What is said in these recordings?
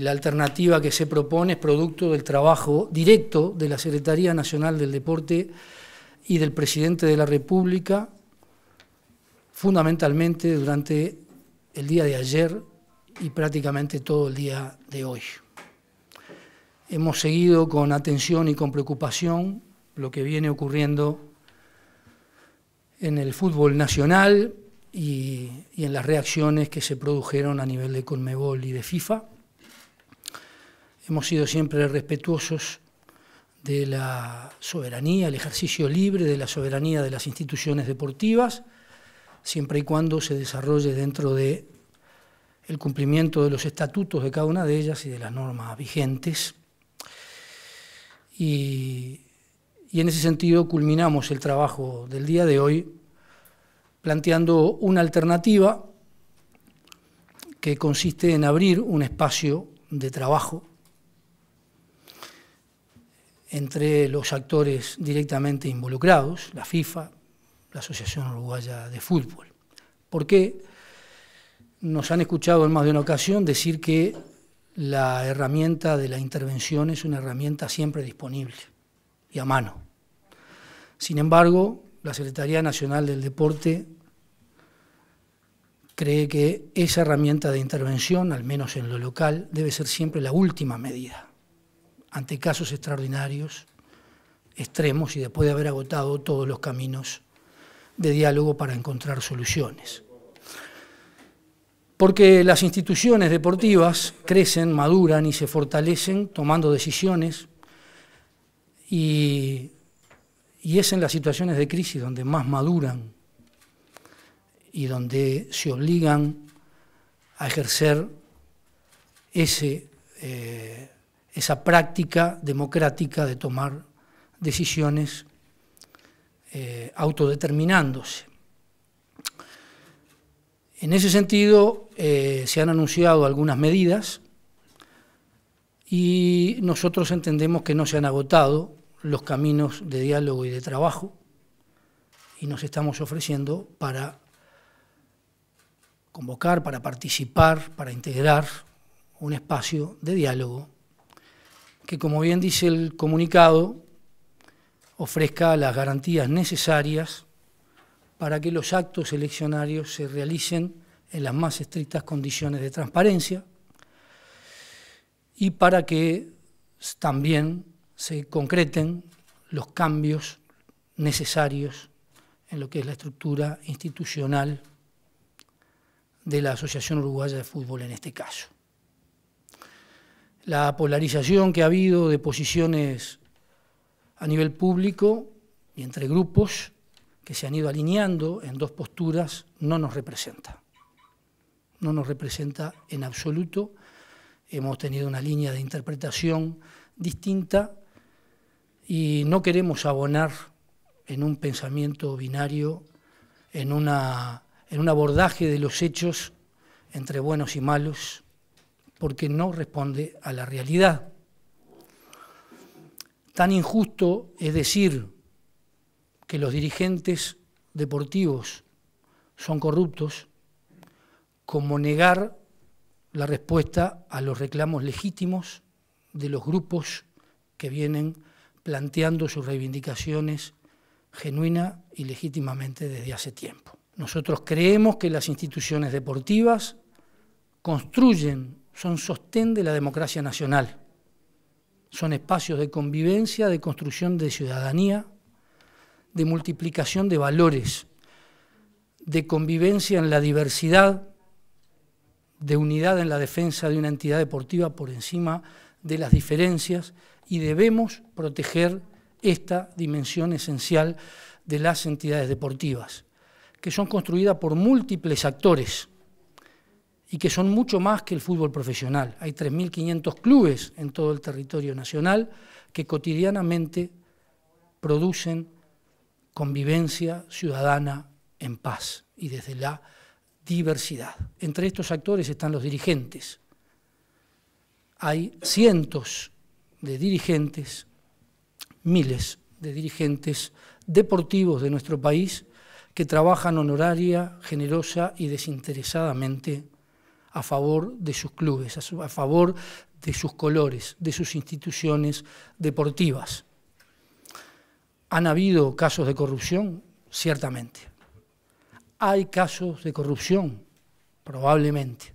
La alternativa que se propone es producto del trabajo directo de la Secretaría Nacional del Deporte y del Presidente de la República, fundamentalmente durante el día de ayer y prácticamente todo el día de hoy. Hemos seguido con atención y con preocupación lo que viene ocurriendo en el fútbol nacional y, en las reacciones que se produjeron a nivel de Conmebol y de FIFA hemos sido siempre respetuosos de la soberanía, el ejercicio libre de la soberanía de las instituciones deportivas, siempre y cuando se desarrolle dentro de el cumplimiento de los estatutos de cada una de ellas y de las normas vigentes. Y, y en ese sentido culminamos el trabajo del día de hoy planteando una alternativa que consiste en abrir un espacio de trabajo entre los actores directamente involucrados, la FIFA, la Asociación Uruguaya de Fútbol. Porque nos han escuchado en más de una ocasión decir que la herramienta de la intervención es una herramienta siempre disponible y a mano. Sin embargo, la Secretaría Nacional del Deporte cree que esa herramienta de intervención, al menos en lo local, debe ser siempre la última medida ante casos extraordinarios, extremos y después de haber agotado todos los caminos de diálogo para encontrar soluciones. Porque las instituciones deportivas crecen, maduran y se fortalecen tomando decisiones y, es en las situaciones de crisis donde más maduran y donde se obligan a ejercer ese eh, esa práctica democrática de tomar decisiones eh, autodeterminándose. En ese sentido, eh, se han anunciado algunas medidas y nosotros entendemos que no se han agotado los caminos de diálogo y de trabajo y nos estamos ofreciendo para convocar, para participar, para integrar un espacio de diálogo que, como bien dice el comunicado, ofrezca las garantías necesarias para que los actos seleccionarios se realicen en las más estrictas condiciones de transparencia y para que también se concreten los cambios necesarios en lo que es la estructura institucional de la Asociación Uruguaya de Fútbol en este caso la polarización que ha habido de posiciones a nivel público y entre grupos que se han ido alineando en dos posturas no nos representa. No nos representa en absoluto. Hemos tenido una línea de interpretación distinta y no queremos abonar en un pensamiento binario, en, una, en un abordaje de los hechos entre buenos y malos, porque no responde a la realidad. Tan injusto es decir que los dirigentes deportivos son corruptos como negar la respuesta a los reclamos legítimos de los grupos que vienen planteando sus reivindicaciones genuina y legítimamente desde hace tiempo. Nosotros creemos que las instituciones deportivas construyen son sostén de la democracia nacional, son espacios de convivencia, de construcción de ciudadanía, de multiplicación de valores, de convivencia en la diversidad, de unidad en la defensa de una entidad deportiva por encima de las diferencias y debemos proteger esta dimensión esencial de las entidades deportivas, que son construidas por múltiples actores y que son mucho más que el fútbol profesional. Hay 3.500 clubes en todo el territorio nacional que cotidianamente producen convivencia ciudadana en paz y desde la diversidad. Entre estos actores están los dirigentes. Hay cientos de dirigentes, miles de dirigentes deportivos de nuestro país que trabajan honoraria, generosa y desinteresadamente a favor de sus clubes, a, favor de sus colores, de sus instituciones deportivas. ¿Han habido casos de corrupción? Ciertamente. ¿Hay casos de corrupción? Probablemente.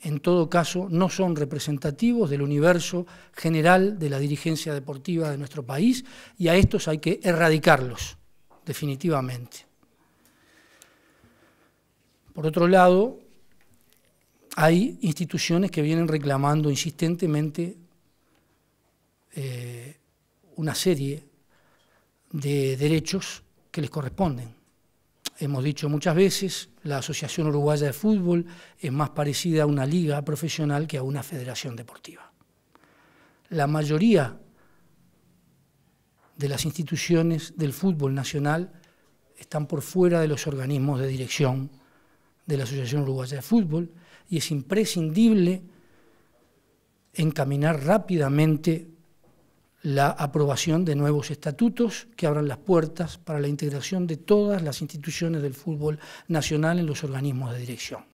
En todo caso, no son representativos del universo general de la dirigencia deportiva de nuestro país y a estos hay que erradicarlos, definitivamente. Por otro lado, hay instituciones que vienen reclamando insistentemente eh, una serie de derechos que les corresponden. Hemos dicho muchas veces, la Asociación Uruguaya de Fútbol es más parecida a una liga profesional que a una federación deportiva. La mayoría de las instituciones del fútbol nacional están por fuera de los organismos de dirección de la Asociación Uruguaya de Fútbol y es imprescindible encaminar rápidamente la aprobación de nuevos estatutos que abran las puertas para la integración de todas las instituciones del fútbol nacional en los organismos de dirección.